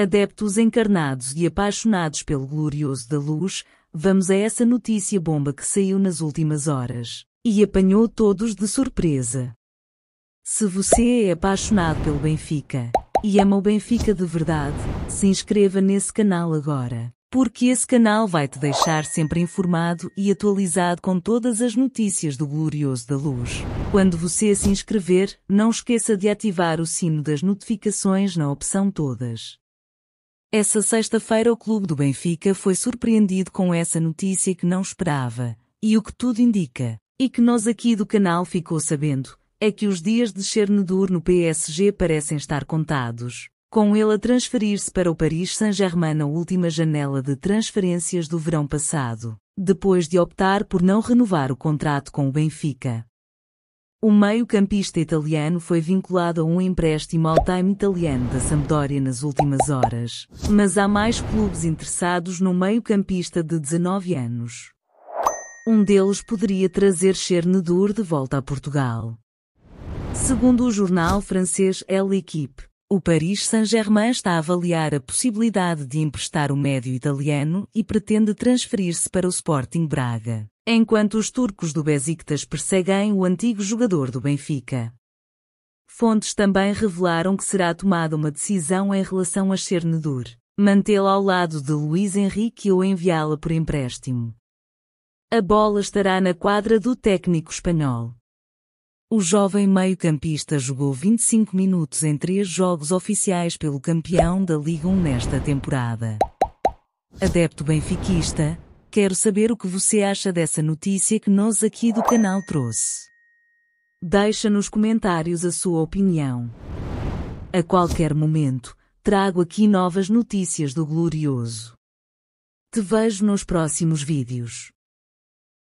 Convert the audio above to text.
Adeptos encarnados e apaixonados pelo glorioso da luz, vamos a essa notícia bomba que saiu nas últimas horas e apanhou todos de surpresa. Se você é apaixonado pelo Benfica e ama o Benfica de verdade, se inscreva nesse canal agora, porque esse canal vai te deixar sempre informado e atualizado com todas as notícias do Glorioso da Luz. Quando você se inscrever, não esqueça de ativar o sino das notificações na opção Todas. Essa sexta-feira, o Clube do Benfica foi surpreendido com essa notícia que não esperava, e o que tudo indica, e que nós aqui do canal ficou sabendo, é que os dias de Chernedur no PSG parecem estar contados, com ele a transferir-se para o Paris Saint-Germain na última janela de transferências do verão passado, depois de optar por não renovar o contrato com o Benfica. O meio-campista italiano foi vinculado a um empréstimo ao time italiano da Sampdoria nas últimas horas, mas há mais clubes interessados no meio-campista de 19 anos. Um deles poderia trazer Chernedur de volta a Portugal. Segundo o jornal francês L'Equipe, o Paris Saint-Germain está a avaliar a possibilidade de emprestar o médio italiano e pretende transferir-se para o Sporting Braga enquanto os turcos do Besiktas perseguem o antigo jogador do Benfica. Fontes também revelaram que será tomada uma decisão em relação a Chernedur, mantê-la ao lado de Luiz Henrique ou enviá-la por empréstimo. A bola estará na quadra do técnico espanhol. O jovem meio-campista jogou 25 minutos em três jogos oficiais pelo campeão da Liga 1 nesta temporada. Adepto benfiquista, Quero saber o que você acha dessa notícia que nós aqui do canal trouxe. Deixa nos comentários a sua opinião. A qualquer momento, trago aqui novas notícias do Glorioso. Te vejo nos próximos vídeos.